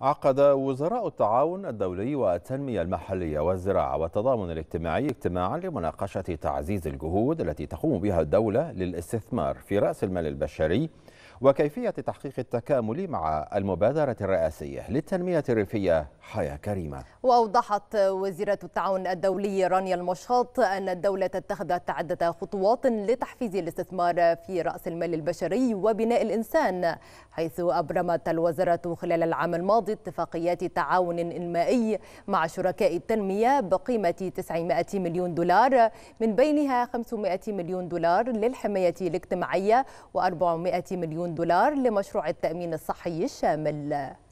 عقد وزراء التعاون الدولي والتنمية المحلية والزراعة والتضامن الاجتماعي اجتماعا لمناقشة تعزيز الجهود التي تقوم بها الدولة للاستثمار في رأس المال البشري وكيفية تحقيق التكامل مع المبادرة الرئاسية للتنمية الريفية حياة كريمة وأوضحت وزيرة التعاون الدولي رانيا المشاط أن الدولة اتخذت عدة خطوات لتحفيز الاستثمار في رأس المال البشري وبناء الإنسان حيث أبرمت الوزارة خلال العام الماضي اتفاقيات تعاون إنمائي مع شركاء التنمية بقيمة 900 مليون دولار من بينها 500 مليون دولار للحماية الاجتماعية و400 مليون دولار لمشروع التأمين الصحي الشامل